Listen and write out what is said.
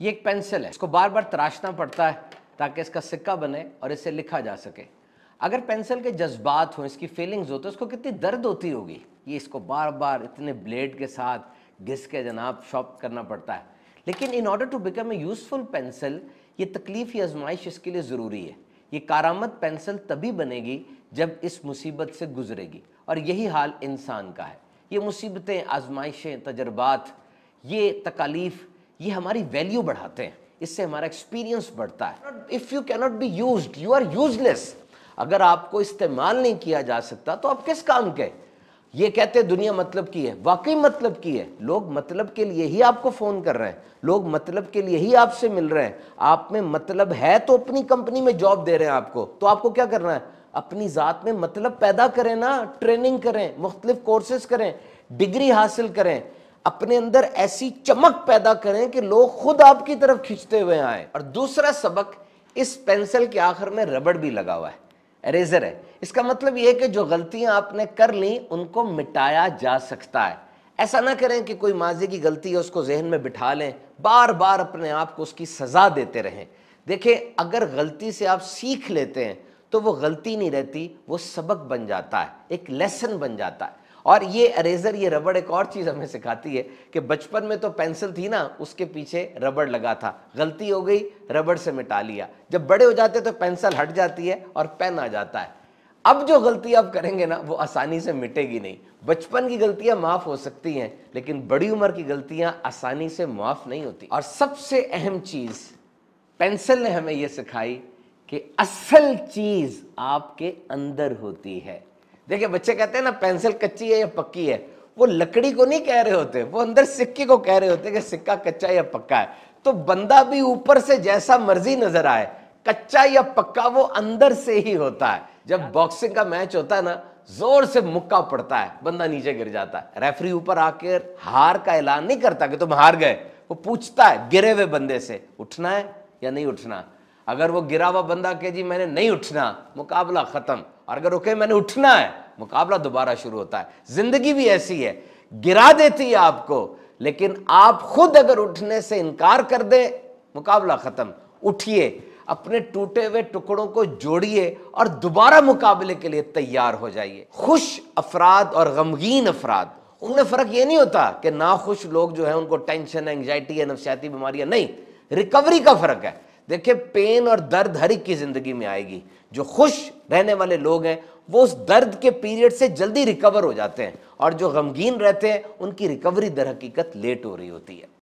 ये एक पेंसिल है इसको बार बार तराशना पड़ता है ताकि इसका सिक्का बने और इसे लिखा जा सके अगर पेंसिल के जज्बात हों इसकी फीलिंग्स हो तो इसको कितनी दर्द होती होगी ये इसको बार बार इतने ब्लेड के साथ घिस के जनाब शॉप करना पड़ता है लेकिन in order to become a useful pencil ये तकलीफ़ या आजमाइश इसके लिए ज़रूरी है ये कारामद पेंसिल तभी बनेगी जब इस मुसीबत से गुजरेगी और यही हाल इंसान का है ये मुसीबतें आजमाइशें तजर्बात ये तकालीफ़ ये हमारी वैल्यू बढ़ाते हैं इससे हमारा एक्सपीरियंस बढ़ता है if you cannot be use you are useless अगर आपको इस्तेमाल नहीं किया जा सकता तो आप किस काम के ये कहते दुनिया मतलब की है वाकई मतलब की है लोग मतलब के लिए ही आपको फ़ोन कर रहे हैं लोग मतलब के लिए ही आपसे मिल रहे हैं आप में मतलब है तो अपनी कंपनी में जॉब दे रहे हैं आपको तो आपको क्या करना है अपनी ज़ात में मतलब पैदा करें ना ट्रेनिंग करें मुख्तलिफ कोर्सेज करें डिग्री हासिल करें अपने अंदर ऐसी चमक पैदा करें कि लोग खुद आपकी तरफ खींचते हुए आए और दूसरा सबक इस पेंसिल के आखिर में रबड़ भी लगा हुआ है रेजर है इसका मतलब यह कि जो गलतियां आपने कर ली उनको मिटाया जा सकता है ऐसा ना करें कि कोई माजी की गलती है उसको जहन में बिठा लें बार बार अपने आप को उसकी सज़ा देते रहें देखें अगर गलती से आप सीख लेते हैं तो वो गलती नहीं रहती वो सबक बन जाता है एक लेसन बन जाता है और ये अरेजर ये रबड़ एक और चीज़ हमें सिखाती है कि बचपन में तो पेंसिल थी ना उसके पीछे रबड़ लगा था गलती हो गई रबड़ से मिटा लिया जब बड़े हो जाते तो पेंसिल हट जाती है और पेन आ जाता है अब जो गलती आप करेंगे ना वो आसानी से मिटेगी नहीं बचपन की गलतियां माफ हो सकती हैं लेकिन बड़ी उम्र की गलतियां आसानी से माफ नहीं होती और सबसे अहम चीज पेंसिल ने हमें यह सिखाई कि असल चीज आपके अंदर होती है देखिए बच्चे कहते हैं ना पेंसिल कच्ची है या पक्की है वो लकड़ी को नहीं कह रहे होते वो अंदर सिक्के को कह रहे होते कि सिक्का कच्चा या पक्का है तो बंदा भी ऊपर से जैसा मर्जी नजर आए कच्चा या पक्का वो अंदर से ही होता है जब बॉक्सिंग का मैच होता है ना जोर से मुक्का पड़ता है बंदा नीचे गिर जाता है रेफरी ऊपर आकर हार का ऐलान नहीं करता कि तुम हार गए वो पूछता है गिरे हुए बंदे से उठना है या नहीं उठना अगर वो गिरा हुआ बंदा के जी मैंने नहीं उठना मुकाबला खत्म और अगर रुके मैंने उठना है मुकाबला दोबारा शुरू होता है जिंदगी भी ऐसी है गिरा देती है आपको लेकिन आप खुद अगर उठने से इनकार कर दें मुकाबला खत्म उठिए अपने टूटे हुए टुकड़ों को जोड़िए और दोबारा मुकाबले के लिए तैयार हो जाइए खुश अफराद और गमगीन अफराद उनमें फ़र्क ये नहीं होता कि नाखुश लोग जो है उनको टेंशन एंगजाइटी या नफसियाती बीमारियां नहीं रिकवरी का फ़र्क है देखिए पेन और दर्द हर एक की ज़िंदगी में आएगी जो खुश रहने वाले लोग हैं वो उस दर्द के पीरियड से जल्दी रिकवर हो जाते हैं और जो गमगीन रहते हैं उनकी रिकवरी दर हकीकत लेट हो रही होती है